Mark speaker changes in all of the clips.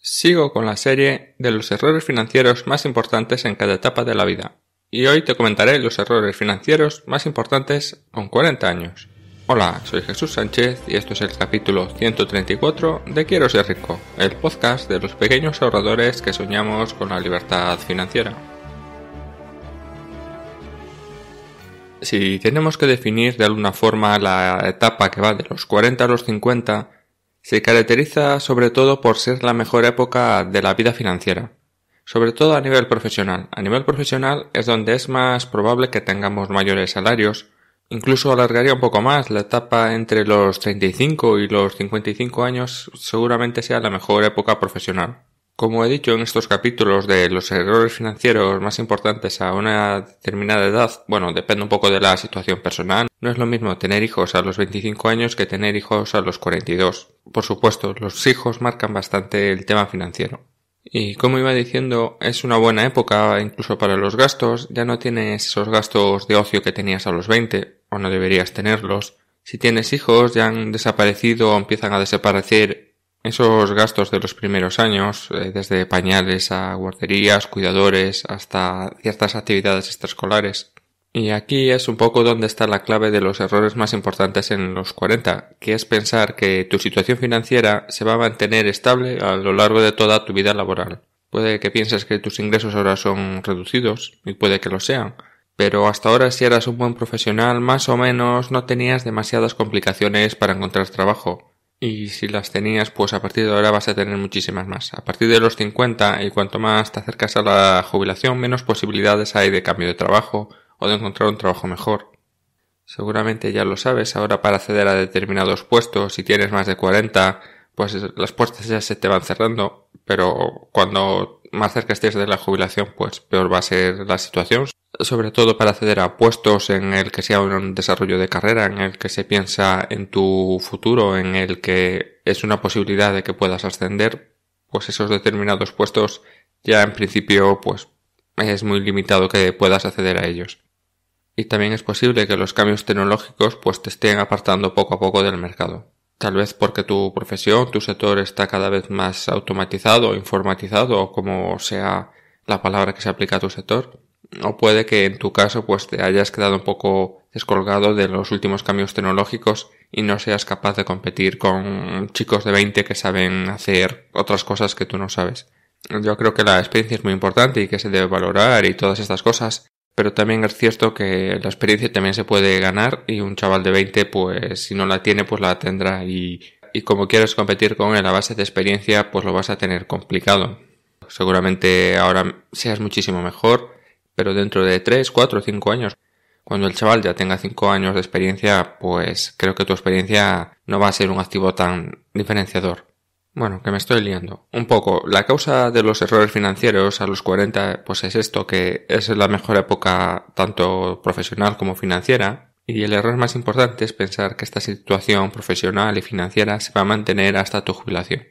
Speaker 1: Sigo con la serie de los errores financieros más importantes en cada etapa de la vida, y hoy te comentaré los errores financieros más importantes con 40 años. Hola, soy Jesús Sánchez y esto es el capítulo 134 de Quiero ser rico, el podcast de los pequeños ahorradores que soñamos con la libertad financiera. Si tenemos que definir de alguna forma la etapa que va de los 40 a los 50, se caracteriza sobre todo por ser la mejor época de la vida financiera, sobre todo a nivel profesional. A nivel profesional es donde es más probable que tengamos mayores salarios, Incluso alargaría un poco más, la etapa entre los 35 y los 55 años seguramente sea la mejor época profesional. Como he dicho en estos capítulos de los errores financieros más importantes a una determinada edad, bueno, depende un poco de la situación personal. No es lo mismo tener hijos a los 25 años que tener hijos a los 42. Por supuesto, los hijos marcan bastante el tema financiero. Y como iba diciendo, es una buena época incluso para los gastos, ya no tienes esos gastos de ocio que tenías a los 20, o no deberías tenerlos. Si tienes hijos, ya han desaparecido o empiezan a desaparecer esos gastos de los primeros años, eh, desde pañales a guarderías, cuidadores, hasta ciertas actividades extraescolares. Y aquí es un poco donde está la clave de los errores más importantes en los 40, que es pensar que tu situación financiera se va a mantener estable a lo largo de toda tu vida laboral. Puede que pienses que tus ingresos ahora son reducidos, y puede que lo sean, pero hasta ahora si eras un buen profesional más o menos no tenías demasiadas complicaciones para encontrar trabajo, y si las tenías, pues a partir de ahora vas a tener muchísimas más. A partir de los 50 y cuanto más te acercas a la jubilación, menos posibilidades hay de cambio de trabajo o de encontrar un trabajo mejor. Seguramente ya lo sabes, ahora para acceder a determinados puestos, si tienes más de 40, pues las puertas ya se te van cerrando, pero cuando más cerca estés de la jubilación, pues peor va a ser la situación. Sobre todo para acceder a puestos en el que sea un desarrollo de carrera, en el que se piensa en tu futuro, en el que es una posibilidad de que puedas ascender, pues esos determinados puestos ya en principio pues es muy limitado que puedas acceder a ellos. Y también es posible que los cambios tecnológicos pues te estén apartando poco a poco del mercado. Tal vez porque tu profesión, tu sector está cada vez más automatizado, informatizado o como sea la palabra que se aplica a tu sector. O puede que en tu caso pues te hayas quedado un poco descolgado de los últimos cambios tecnológicos y no seas capaz de competir con chicos de 20 que saben hacer otras cosas que tú no sabes. Yo creo que la experiencia es muy importante y que se debe valorar y todas estas cosas, pero también es cierto que la experiencia también se puede ganar y un chaval de 20, pues si no la tiene, pues la tendrá y, como quieres competir con él a base de experiencia, pues lo vas a tener complicado. Seguramente ahora seas muchísimo mejor, pero dentro de 3, 4, 5 años, cuando el chaval ya tenga 5 años de experiencia, pues creo que tu experiencia no va a ser un activo tan diferenciador. Bueno, que me estoy liando. Un poco. La causa de los errores financieros a los 40, pues es esto, que es la mejor época tanto profesional como financiera. Y el error más importante es pensar que esta situación profesional y financiera se va a mantener hasta tu jubilación.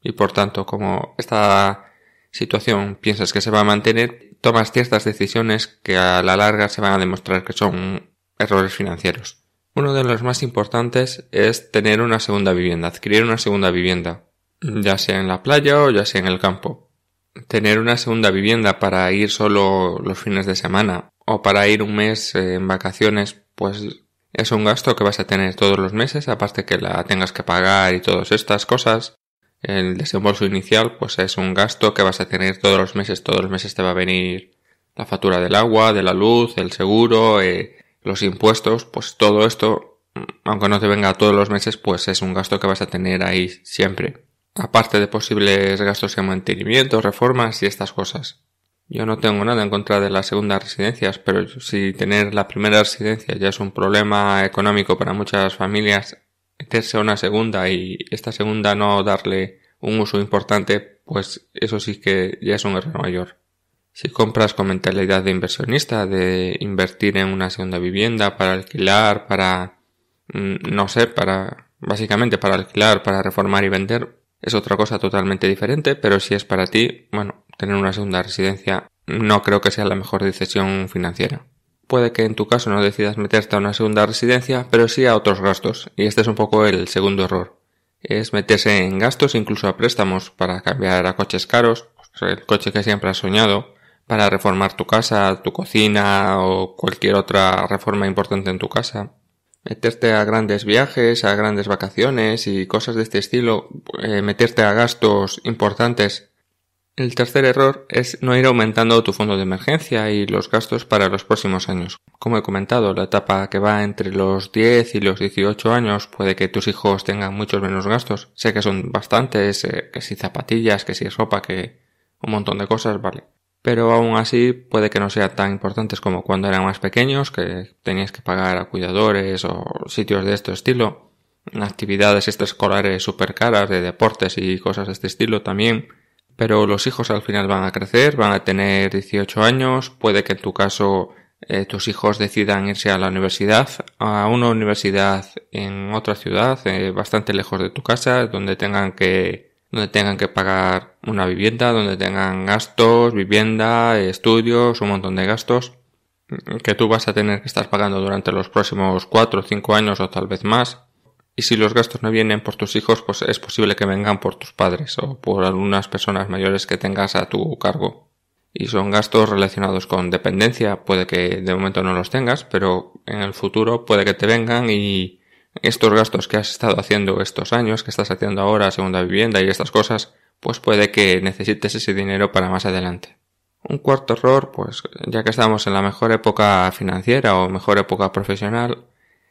Speaker 1: Y por tanto, como esta situación piensas que se va a mantener, tomas ciertas decisiones que a la larga se van a demostrar que son errores financieros. Uno de los más importantes es tener una segunda vivienda, adquirir una segunda vivienda ya sea en la playa o ya sea en el campo. Tener una segunda vivienda para ir solo los fines de semana o para ir un mes eh, en vacaciones, pues es un gasto que vas a tener todos los meses, aparte que la tengas que pagar y todas estas cosas. El desembolso inicial, pues es un gasto que vas a tener todos los meses, todos los meses te va a venir la factura del agua, de la luz, el seguro, eh, los impuestos, pues todo esto, aunque no te venga todos los meses, pues es un gasto que vas a tener ahí siempre. Aparte de posibles gastos en mantenimiento, reformas y estas cosas. Yo no tengo nada en contra de las segundas residencias, pero si tener la primera residencia ya es un problema económico para muchas familias, a una segunda y esta segunda no darle un uso importante, pues eso sí que ya es un error mayor. Si compras con mentalidad de inversionista, de invertir en una segunda vivienda para alquilar, para, mm, no sé, para, básicamente para alquilar, para reformar y vender, es otra cosa totalmente diferente, pero si es para ti, bueno, tener una segunda residencia no creo que sea la mejor decisión financiera. Puede que en tu caso no decidas meterte a una segunda residencia, pero sí a otros gastos, y este es un poco el segundo error. Es meterse en gastos, incluso a préstamos, para cambiar a coches caros, pues, el coche que siempre has soñado, para reformar tu casa, tu cocina o cualquier otra reforma importante en tu casa meterte a grandes viajes, a grandes vacaciones y cosas de este estilo, eh, meterte a gastos importantes. El tercer error es no ir aumentando tu fondo de emergencia y los gastos para los próximos años. Como he comentado, la etapa que va entre los 10 y los 18 años puede que tus hijos tengan muchos menos gastos. Sé que son bastantes, eh, que si zapatillas, que si ropa, que un montón de cosas, vale pero aún así puede que no sean tan importantes como cuando eran más pequeños, que tenías que pagar a cuidadores o sitios de este estilo, actividades extraescolares súper caras de deportes y cosas de este estilo también, pero los hijos al final van a crecer, van a tener 18 años, puede que en tu caso eh, tus hijos decidan irse a la universidad, a una universidad en otra ciudad, eh, bastante lejos de tu casa, donde tengan que donde tengan que pagar una vivienda, donde tengan gastos, vivienda, estudios, un montón de gastos mm, que tú vas a tener que estar pagando durante los próximos o cinco años o tal vez más. Y si los gastos no vienen por tus hijos, pues es posible que vengan por tus padres o por algunas personas mayores que tengas a tu cargo. Y son gastos relacionados con dependencia, puede que de momento no los tengas, pero en el futuro puede que te vengan y estos gastos que has estado haciendo estos años, que estás haciendo ahora, segunda vivienda y estas cosas, pues puede que necesites ese dinero para más adelante. Un cuarto error, pues ya que estamos en la mejor época financiera o mejor época profesional,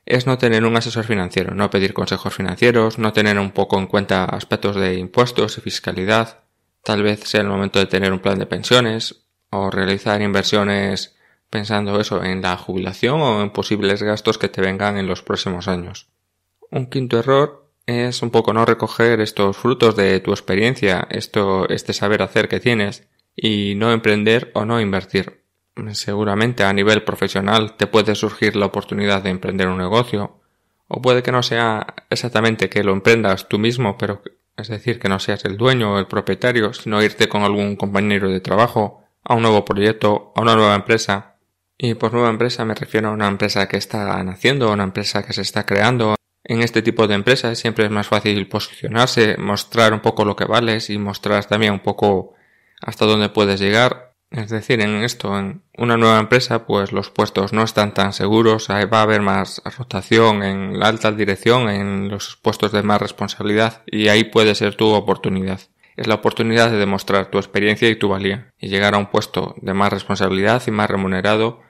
Speaker 1: es no tener un asesor financiero, no pedir consejos financieros, no tener un poco en cuenta aspectos de impuestos y fiscalidad. Tal vez sea el momento de tener un plan de pensiones o realizar inversiones pensando eso, en la jubilación o en posibles gastos que te vengan en los próximos años. Un quinto error es un poco no recoger estos frutos de tu experiencia, esto, este saber hacer que tienes, y no emprender o no invertir. Seguramente a nivel profesional te puede surgir la oportunidad de emprender un negocio, o puede que no sea exactamente que lo emprendas tú mismo, pero es decir, que no seas el dueño o el propietario, sino irte con algún compañero de trabajo, a un nuevo proyecto, a una nueva empresa, y por pues, nueva empresa me refiero a una empresa que está naciendo, una empresa que se está creando. En este tipo de empresas siempre es más fácil posicionarse, mostrar un poco lo que vales y mostrar también un poco hasta dónde puedes llegar. Es decir, en esto, en una nueva empresa, pues los puestos no están tan seguros, va a haber más rotación en la alta dirección, en los puestos de más responsabilidad y ahí puede ser tu oportunidad. Es la oportunidad de demostrar tu experiencia y tu valía y llegar a un puesto de más responsabilidad y más remunerado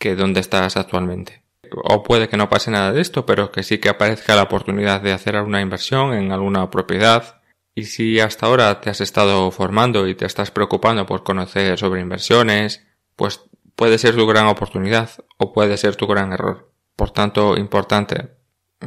Speaker 1: que dónde estás actualmente. O puede que no pase nada de esto, pero que sí que aparezca la oportunidad de hacer alguna inversión en alguna propiedad. Y si hasta ahora te has estado formando y te estás preocupando por conocer sobre inversiones, pues puede ser tu gran oportunidad o puede ser tu gran error. Por tanto, importante,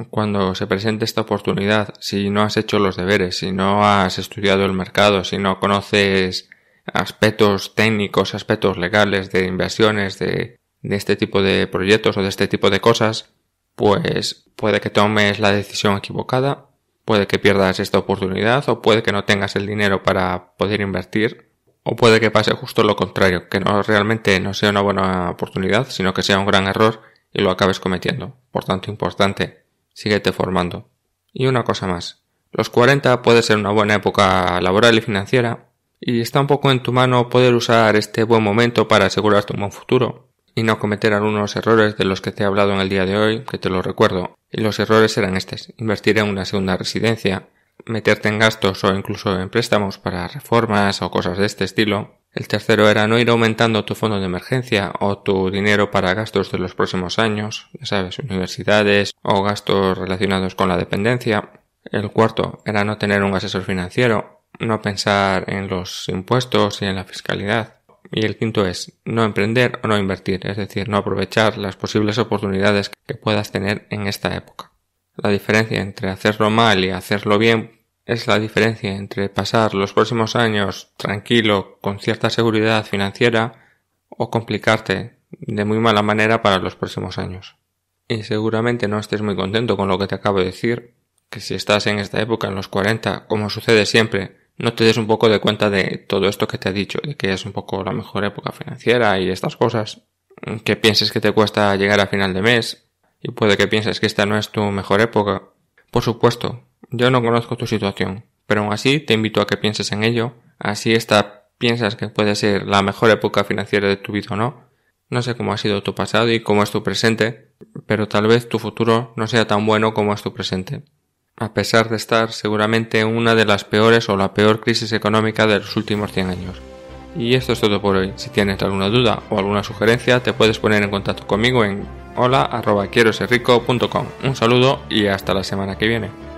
Speaker 1: cuando se presente esta oportunidad, si no has hecho los deberes, si no has estudiado el mercado, si no conoces aspectos técnicos, aspectos legales de inversiones, de de este tipo de proyectos o de este tipo de cosas, pues puede que tomes la decisión equivocada, puede que pierdas esta oportunidad o puede que no tengas el dinero para poder invertir o puede que pase justo lo contrario, que no realmente no sea una buena oportunidad, sino que sea un gran error y lo acabes cometiendo. Por tanto, importante, síguete formando. Y una cosa más, los 40 puede ser una buena época laboral y financiera, y está un poco en tu mano poder usar este buen momento para asegurarte un buen futuro y no cometer algunos errores de los que te he hablado en el día de hoy, que te lo recuerdo. Y los errores eran estos. Invertir en una segunda residencia, meterte en gastos o incluso en préstamos para reformas o cosas de este estilo. El tercero era no ir aumentando tu fondo de emergencia o tu dinero para gastos de los próximos años, ya sabes, universidades o gastos relacionados con la dependencia. El cuarto era no tener un asesor financiero, no pensar en los impuestos y en la fiscalidad. Y el quinto es no emprender o no invertir, es decir, no aprovechar las posibles oportunidades que puedas tener en esta época. La diferencia entre hacerlo mal y hacerlo bien es la diferencia entre pasar los próximos años tranquilo, con cierta seguridad financiera, o complicarte de muy mala manera para los próximos años. Y seguramente no estés muy contento con lo que te acabo de decir, que si estás en esta época, en los 40, como sucede siempre, no te des un poco de cuenta de todo esto que te ha dicho, de que es un poco la mejor época financiera y estas cosas, que pienses que te cuesta llegar a final de mes, y puede que pienses que esta no es tu mejor época. Por supuesto, yo no conozco tu situación, pero aún así te invito a que pienses en ello, así esta piensas que puede ser la mejor época financiera de tu vida o no. No sé cómo ha sido tu pasado y cómo es tu presente, pero tal vez tu futuro no sea tan bueno como es tu presente a pesar de estar seguramente en una de las peores o la peor crisis económica de los últimos 100 años. Y esto es todo por hoy. Si tienes alguna duda o alguna sugerencia, te puedes poner en contacto conmigo en hola.quieroserrico.com. Un saludo y hasta la semana que viene.